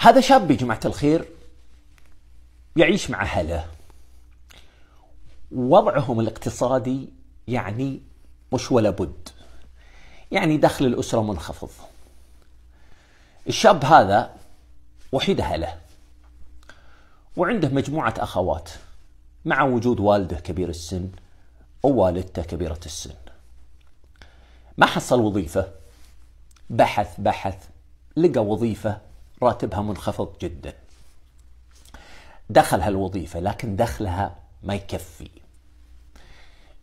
هذا شاب يا جماعة الخير يعيش مع أهله وضعهم الاقتصادي يعني مش ولا بد يعني دخل الأسرة منخفض الشاب هذا وحيد أهله وعنده مجموعة أخوات مع وجود والده كبير السن ووالدته كبيرة السن ما حصل وظيفة بحث بحث لقى وظيفة راتبها منخفض جدا دخل هالوظيفة لكن دخلها ما يكفي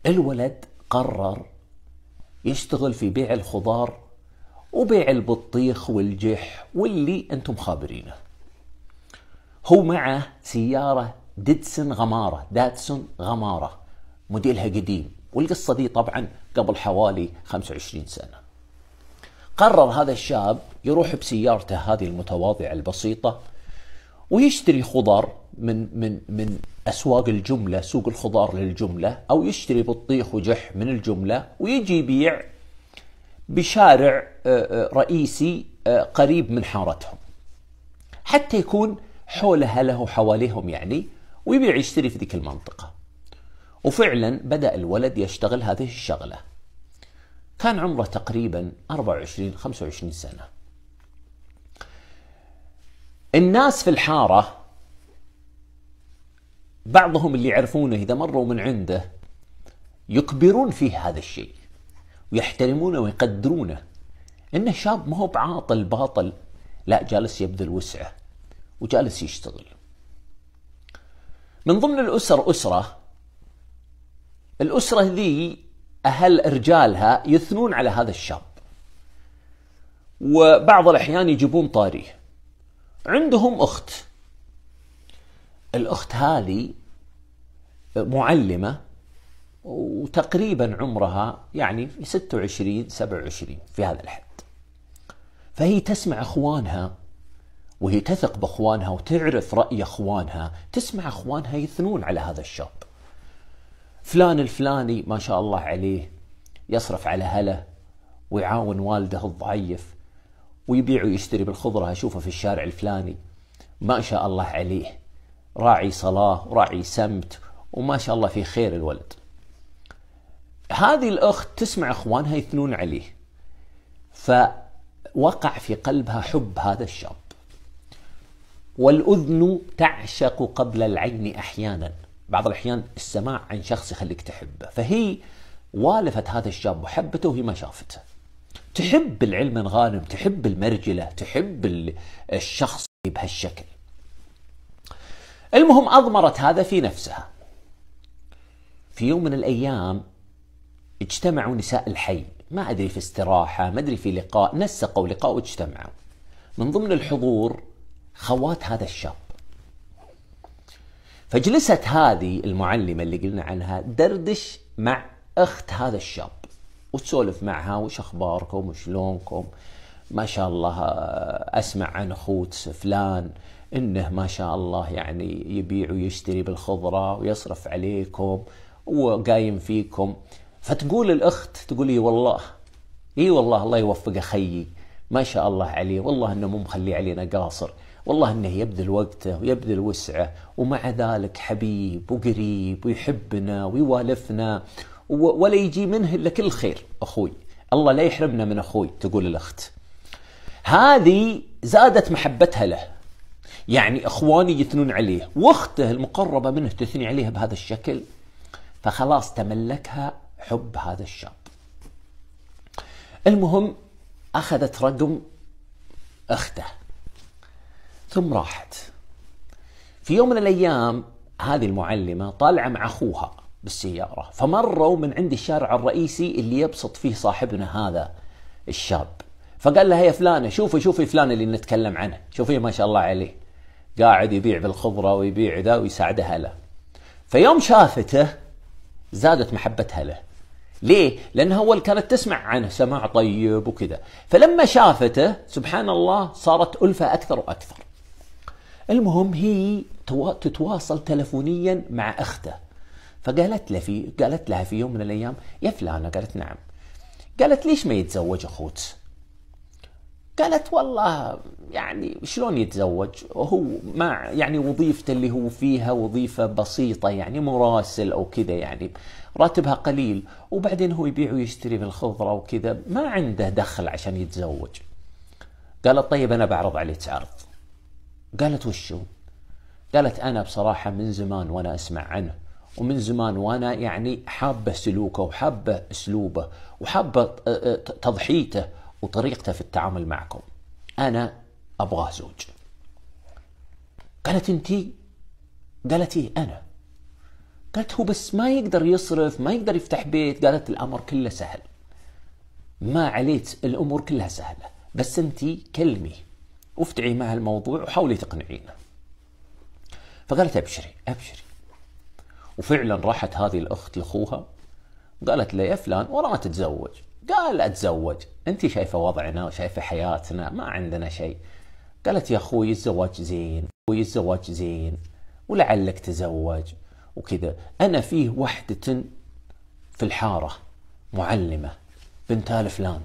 الولد قرر يشتغل في بيع الخضار وبيع البطيخ والجح واللي انتم خابرينه هو معه سيارة ديدسون غمارة داتسون غمارة موديلها قديم والقصة دي طبعا قبل حوالي 25 سنة قرر هذا الشاب يروح بسيارته هذه المتواضعه البسيطه ويشتري خضار من من من اسواق الجمله سوق الخضار للجمله او يشتري بطيخ وجح من الجمله ويجي يبيع بشارع آه، آه، رئيسي آه، قريب من حارتهم حتى يكون حولها له حواليهم يعني ويبيع يشتري في ذيك المنطقة وفعلا بدأ الولد يشتغل هذه الشغلة كان عمره تقريبا 24 25 سنة الناس في الحارة بعضهم اللي يعرفونه إذا مروا من عنده يكبرون فيه هذا الشيء ويحترمونه ويقدرونه انه شاب ما هو بعاطل باطل لا جالس يبذل وسعه وجالس يشتغل من ضمن الاسر اسره الاسره ذي أهل رجالها يثنون على هذا الشاب وبعض الأحيان يجيبون طاريه عندهم أخت الأخت هذه معلمة وتقريبا عمرها يعني 26 27 في هذا الحد فهي تسمع اخوانها وهي تثق باخوانها وتعرف راي اخوانها تسمع اخوانها يثنون على هذا الشاب فلان الفلاني ما شاء الله عليه يصرف على هله ويعاون والده الضعيف ويبيع ويشتري بالخضرة أشوفه في الشارع الفلاني ما شاء الله عليه راعي صلاة وراعي سمت وما شاء الله في خير الولد هذه الأخت تسمع إخوانها يثنون عليه فوقع في قلبها حب هذا الشاب والأذن تعشق قبل العين أحيانا بعض الأحيان السماع عن شخص يخليك تحبه فهي والفت هذا الشاب وحبته وهي ما شافته تحب العلم الغانم تحب المرجلة تحب الشخص بهالشكل المهم أضمرت هذا في نفسها في يوم من الأيام اجتمعوا نساء الحي ما أدري في استراحة ما أدري في لقاء نسقوا لقاء واجتمعوا من ضمن الحضور خوات هذا الشاب فجلست هذه المعلمه اللي قلنا عنها دردش مع اخت هذا الشاب وتسولف معها وش اخباركم وشلونكم ما شاء الله آه، اسمع عن اخوت فلان انه ما شاء الله يعني يبيع ويشتري بالخضره ويصرف عليكم وقايم فيكم فتقول الاخت تقول لي والله اي والله الله يوفقه اخيي ما شاء الله عليه والله انه مو مخلي علينا قاصر والله انه يبذل وقته ويبذل وسعه ومع ذلك حبيب وقريب ويحبنا ويوالفنا ولا يجي منه الا كل خير اخوي الله لا يحرمنا من اخوي تقول الاخت هذه زادت محبتها له يعني اخواني يثنون عليه واخته المقربه منه تثني عليه بهذا الشكل فخلاص تملكها حب هذا الشاب المهم اخذت رقم اخته ثم راحت في يوم من الأيام هذه المعلمة طالعة مع أخوها بالسيارة فمروا من عند الشارع الرئيسي اللي يبسط فيه صاحبنا هذا الشاب فقال لها يا فلانة شوفي شوفي فلان اللي نتكلم عنه شوفي ما شاء الله عليه قاعد يبيع بالخضرة ويبيع ذا ويساعدها له فيوم شافته زادت محبتها له ليه؟ لأنها أول كانت تسمع عنه سماع طيب وكذا فلما شافته سبحان الله صارت ألفة أكثر وأكثر المهم هي تتواصل تلفونيا مع أخته فقالت له في قالت لها في يوم من الأيام يا فلانة قالت نعم قالت ليش ما يتزوج أخوك قالت والله يعني شلون يتزوج هو ما يعني وظيفته اللي هو فيها وظيفة بسيطة يعني مراسل أو كذا يعني راتبها قليل وبعدين هو يبيع ويشتري في الخضرة وكذا ما عنده دخل عشان يتزوج قالت طيب أنا بعرض عليك عرض قالت وشو قالت أنا بصراحة من زمان وأنا أسمع عنه ومن زمان وأنا يعني حابة سلوكه وحابة أسلوبه وحابة آه، آه، تضحيته وطريقته في التعامل معكم أنا أبغاه زوج قالت أنتي قالت إيه أنا قالت هو بس ما يقدر يصرف ما يقدر يفتح بيت قالت الأمر كله سهل ما عليت الأمور كلها سهلة بس أنت كلمي وافتعي مع الموضوع وحاولي تقنعينه فقالت ابشري ابشري وفعلا راحت هذه الاخت لاخوها قالت له يا فلان ورا ما تتزوج قال اتزوج انت شايفه وضعنا وشايفه حياتنا ما عندنا شيء قالت يا اخوي الزواج زين اخوي الزواج زين ولعلك تزوج وكذا انا فيه وحده في الحاره معلمه بنت فلان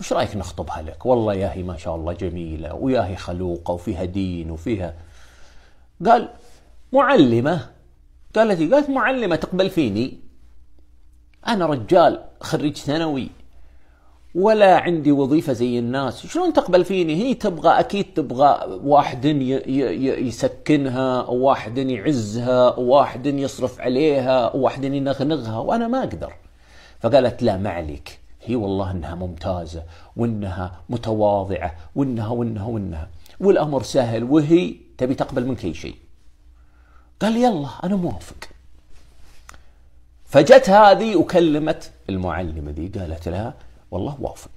وش رايك نخطبها لك والله يا هي ما شاء الله جميلة ويا هي خلوقة وفيها دين وفيها قال معلمة قالت قالت معلمة تقبل فيني أنا رجال خريج ثانوي ولا عندي وظيفة زي الناس شلون تقبل فيني هي تبغى أكيد تبغى واحد يسكنها واحد يعزها واحد يصرف عليها واحد ينغنغها وأنا ما أقدر فقالت لا ما عليك هي والله انها ممتازه وانها متواضعه وانها وانها وانها والامر سهل وهي تبي تقبل منك اي شيء. قال يلا انا موافق. فجت هذه وكلمت المعلمه ذي قالت لها والله وافق.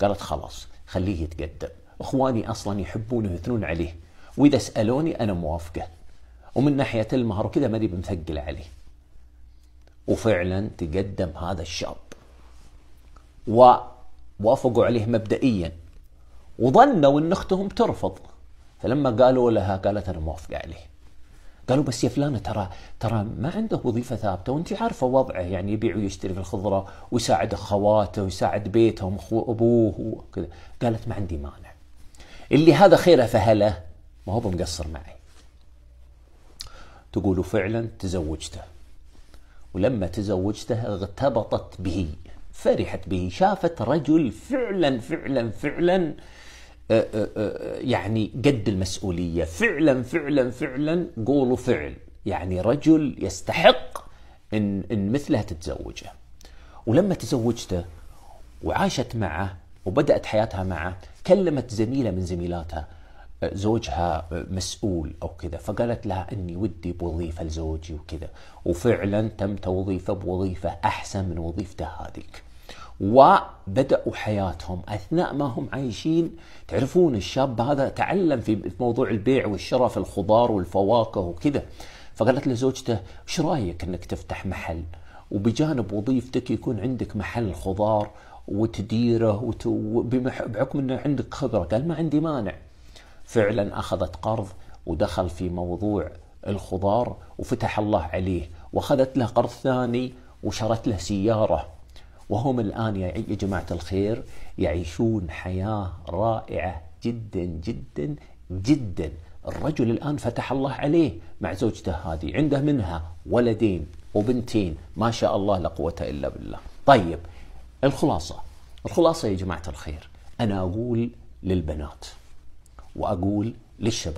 قالت خلاص خليه يتقدم، اخواني اصلا يحبونه يثنون عليه، واذا سالوني انا موافقه. ومن ناحيه المهر وكذا ماني بمثقل عليه. وفعلا تقدم هذا الشاب ووافقوا عليه مبدئيا وظنوا ان اختهم ترفض فلما قالوا لها قالت انا موافقه عليه قالوا بس يا فلانه ترى ترى ما عنده وظيفه ثابته وانت عارفه وضعه يعني يبيع ويشتري في الخضره ويساعد اخواته ويساعد بيتهم اخو ابوه وكذا قالت ما عندي مانع اللي هذا خيره فهله ما هو بمقصر معي تقول فعلا تزوجته ولما تزوجته اغتبطت به فرحت به شافت رجل فعلا فعلا فعلا آه، آه، آه، يعني قد المسؤولية فعلا فعلا فعلا قولوا فعل يعني رجل يستحق إن, إن مثلها تتزوجه ولما تزوجته وعاشت معه وبدأت حياتها معه كلمت زميلة من زميلاتها زوجها مسؤول او كذا فقالت لها اني ودي بوظيفه لزوجي وكذا وفعلا تم توظيفه بوظيفه احسن من وظيفته هذيك وبدأوا حياتهم أثناء ما هم عايشين تعرفون الشاب هذا تعلم في موضوع البيع والشراء في الخضار والفواكه وكذا فقالت له زوجته ايش رايك انك تفتح محل وبجانب وظيفتك يكون عندك محل خضار وتديره وت... بحكم انه عندك خبره قال ما عندي مانع فعلا اخذت قرض ودخل في موضوع الخضار وفتح الله عليه واخذت له قرض ثاني وشرت له سياره وهم الآن يا جماعة الخير يعيشون حياة رائعة جدا جدا جدا الرجل الآن فتح الله عليه مع زوجته هذه عنده منها ولدين وبنتين ما شاء الله لا قوة إلا بالله طيب الخلاصة الخلاصة يا جماعة الخير أنا أقول للبنات وأقول للشباب